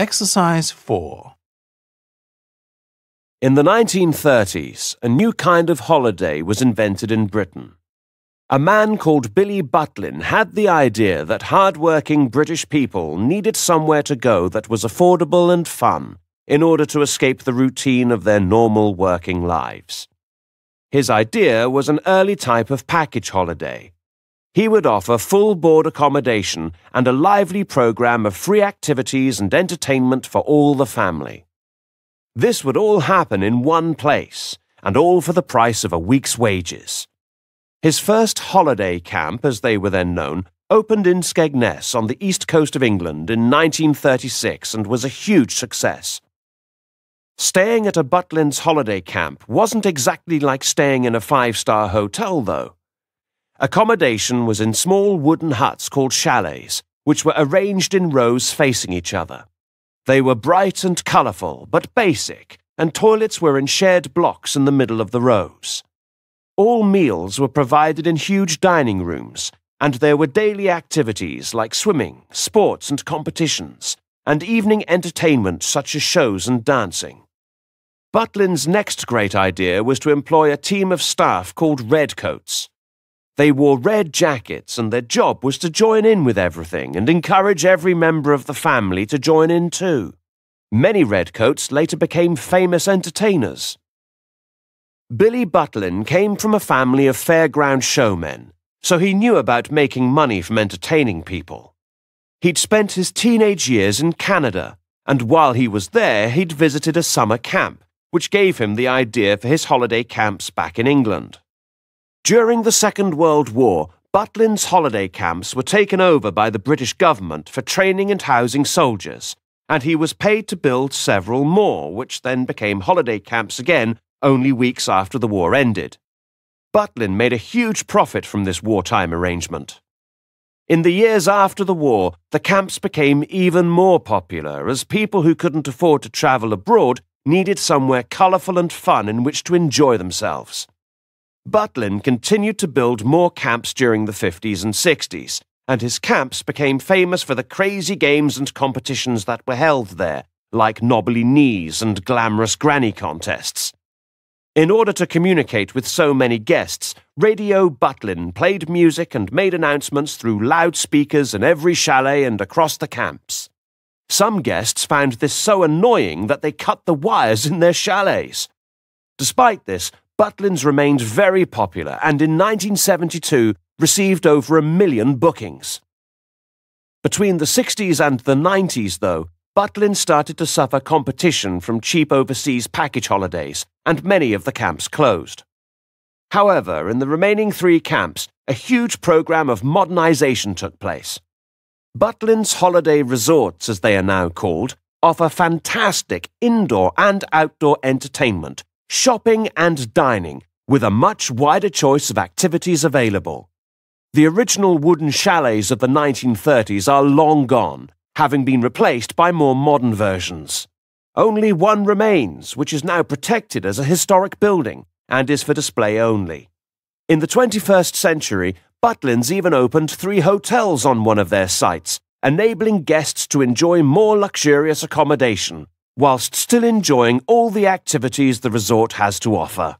Exercise 4 In the 1930s, a new kind of holiday was invented in Britain. A man called Billy Butlin had the idea that hard-working British people needed somewhere to go that was affordable and fun in order to escape the routine of their normal working lives. His idea was an early type of package holiday he would offer full board accommodation and a lively program of free activities and entertainment for all the family. This would all happen in one place, and all for the price of a week's wages. His first holiday camp, as they were then known, opened in Skegness on the east coast of England in 1936 and was a huge success. Staying at a Butlins holiday camp wasn't exactly like staying in a five star hotel, though. Accommodation was in small wooden huts called chalets, which were arranged in rows facing each other. They were bright and colourful, but basic, and toilets were in shared blocks in the middle of the rows. All meals were provided in huge dining rooms, and there were daily activities like swimming, sports, and competitions, and evening entertainment such as shows and dancing. Butlin's next great idea was to employ a team of staff called Redcoats they wore red jackets, and their job was to join in with everything and encourage every member of the family to join in too. Many redcoats later became famous entertainers. Billy Butlin came from a family of fairground showmen, so he knew about making money from entertaining people. He'd spent his teenage years in Canada, and while he was there, he'd visited a summer camp, which gave him the idea for his holiday camps back in England. During the Second World War, Butlin's holiday camps were taken over by the British government for training and housing soldiers, and he was paid to build several more, which then became holiday camps again only weeks after the war ended. Butlin made a huge profit from this wartime arrangement. In the years after the war, the camps became even more popular as people who couldn't afford to travel abroad needed somewhere colourful and fun in which to enjoy themselves. Butlin continued to build more camps during the 50s and 60s, and his camps became famous for the crazy games and competitions that were held there, like knobbly knees and glamorous granny contests. In order to communicate with so many guests, Radio Butlin played music and made announcements through loudspeakers in every chalet and across the camps. Some guests found this so annoying that they cut the wires in their chalets. Despite this, Butlins remained very popular and in 1972 received over a million bookings. Between the 60s and the 90s, though, Butlins started to suffer competition from cheap overseas package holidays, and many of the camps closed. However, in the remaining three camps, a huge program of modernization took place. Butlin's holiday resorts, as they are now called, offer fantastic indoor and outdoor entertainment shopping and dining, with a much wider choice of activities available. The original wooden chalets of the 1930s are long gone, having been replaced by more modern versions. Only one remains, which is now protected as a historic building and is for display only. In the 21st century, Butlins even opened three hotels on one of their sites, enabling guests to enjoy more luxurious accommodation whilst still enjoying all the activities the resort has to offer.